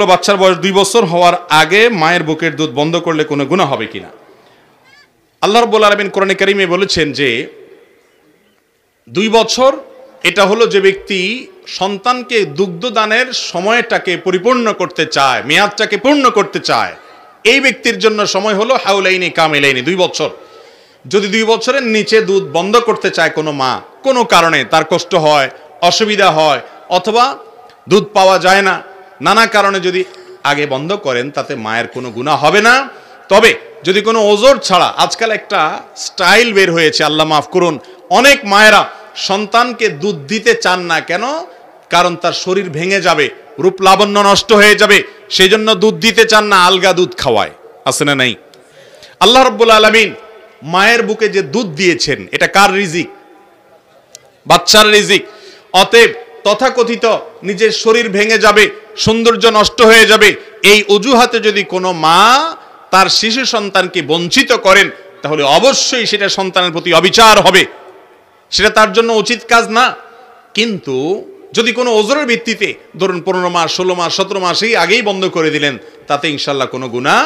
হলো বাচ্চার বয়স দুই বছর হওয়ার আগে মায়ের বুকের দুধ বন্ধ করলে কোনো গুণা হবে কি না আল্লাহ রব্বুল আলমিন কোরআনে করিমে বলেছেন যে দুই বছর এটা হলো যে ব্যক্তি সন্তানকে দুগ্ধদানের সময়টাকে পরিপূর্ণ করতে চায় মেয়াদটাকে পূর্ণ করতে চায় এই ব্যক্তির জন্য সময় হলো হাউলাইনি কামেলাইনি দুই বছর যদি দুই বছরের নিচে দুধ বন্ধ করতে চায় কোনো মা কোনো কারণে তার কষ্ট হয় অসুবিধা হয় অথবা দুধ পাওয়া যায় না নানা কারণে যদি আগে বন্ধ করেন তাতে মায়ের কোনো গুণা হবে না তবে যদি কোনো ওজোর ছাড়া আজকাল একটা স্টাইল বের হয়েছে আল্লাহ মাফ করুন অনেক মায়েরা সন্তানকে দুধ দিতে চান না কেন কারণ তার শরীর ভেঙে যাবে রূপ লাবণ্য নষ্ট হয়ে যাবে সেই জন্য দুধ দিতে চান না আলগা দুধ খাওয়ায় আছে না নাই আল্লাহ রব্বুল আলমিন মায়ের বুকে যে দুধ দিয়েছেন এটা কার রিজিক বাচ্চার রিজিক অতএব তথাকথিত নিজের শরীর ভেঙে যাবে সৌন্দর্য নষ্ট হয়ে যাবে এই অজুহাতে যদি কোনো মা তার শিশু সন্তানকে বঞ্চিত করেন তাহলে অবশ্যই সেটা সন্তানের প্রতি অবিচার হবে সেটা তার জন্য উচিত কাজ না কিন্তু যদি কোনো ওজোরের ভিত্তিতে ধরুন পনেরো মাস ষোলো মাস সতেরো মাসেই আগেই বন্ধ করে দিলেন তাতে ইনশাল্লাহ কোনো গুণা